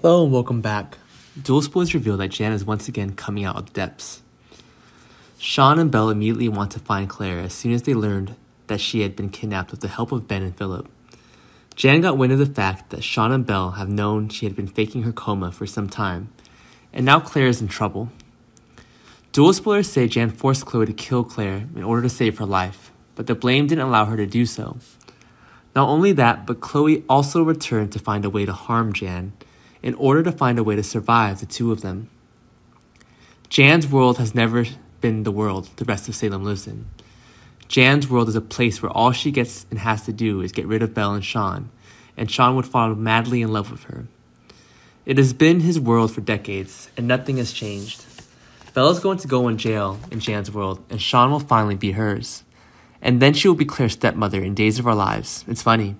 Hello and welcome back. Dual spoilers reveal that Jan is once again coming out of the depths. Sean and Belle immediately want to find Claire as soon as they learned that she had been kidnapped with the help of Ben and Philip. Jan got wind of the fact that Sean and Belle have known she had been faking her coma for some time, and now Claire is in trouble. Dual spoilers say Jan forced Chloe to kill Claire in order to save her life, but the blame didn't allow her to do so. Not only that, but Chloe also returned to find a way to harm Jan, in order to find a way to survive the two of them. Jan's world has never been the world the rest of Salem lives in. Jan's world is a place where all she gets and has to do is get rid of Belle and Sean, and Sean would fall madly in love with her. It has been his world for decades, and nothing has changed. Bella's going to go in jail in Jan's world, and Sean will finally be hers. And then she will be Claire's stepmother in Days of Our Lives. It's funny.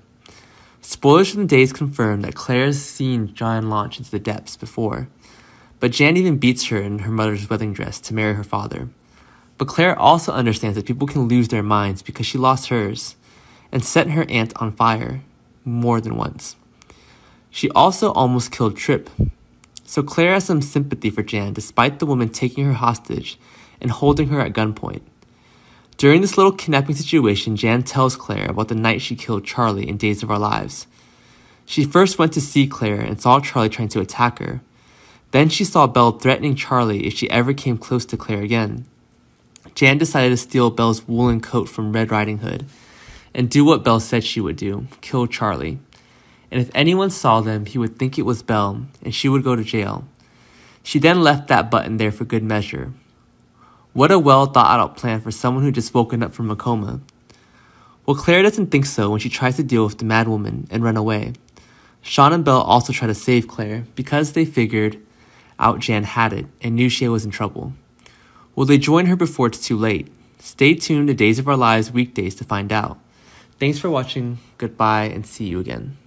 Spoilers from the days confirm that Claire has seen Jan launch into the depths before, but Jan even beats her in her mother's wedding dress to marry her father. But Claire also understands that people can lose their minds because she lost hers and set her aunt on fire more than once. She also almost killed Trip, so Claire has some sympathy for Jan despite the woman taking her hostage and holding her at gunpoint. During this little kidnapping situation, Jan tells Claire about the night she killed Charlie in Days of Our Lives. She first went to see Claire and saw Charlie trying to attack her. Then she saw Belle threatening Charlie if she ever came close to Claire again. Jan decided to steal Belle's woolen coat from Red Riding Hood and do what Belle said she would do kill Charlie and if anyone saw them, he would think it was Belle, and she would go to jail. She then left that button there for good measure. What a well thought out plan for someone who just woken up from a coma. Well, Claire doesn't think so when she tries to deal with the madwoman and run away. Sean and Belle also try to save Claire because they figured out Jan had it and knew she was in trouble. Will they join her before it's too late? Stay tuned to Days of Our Lives weekdays to find out. Thanks for watching, goodbye, and see you again.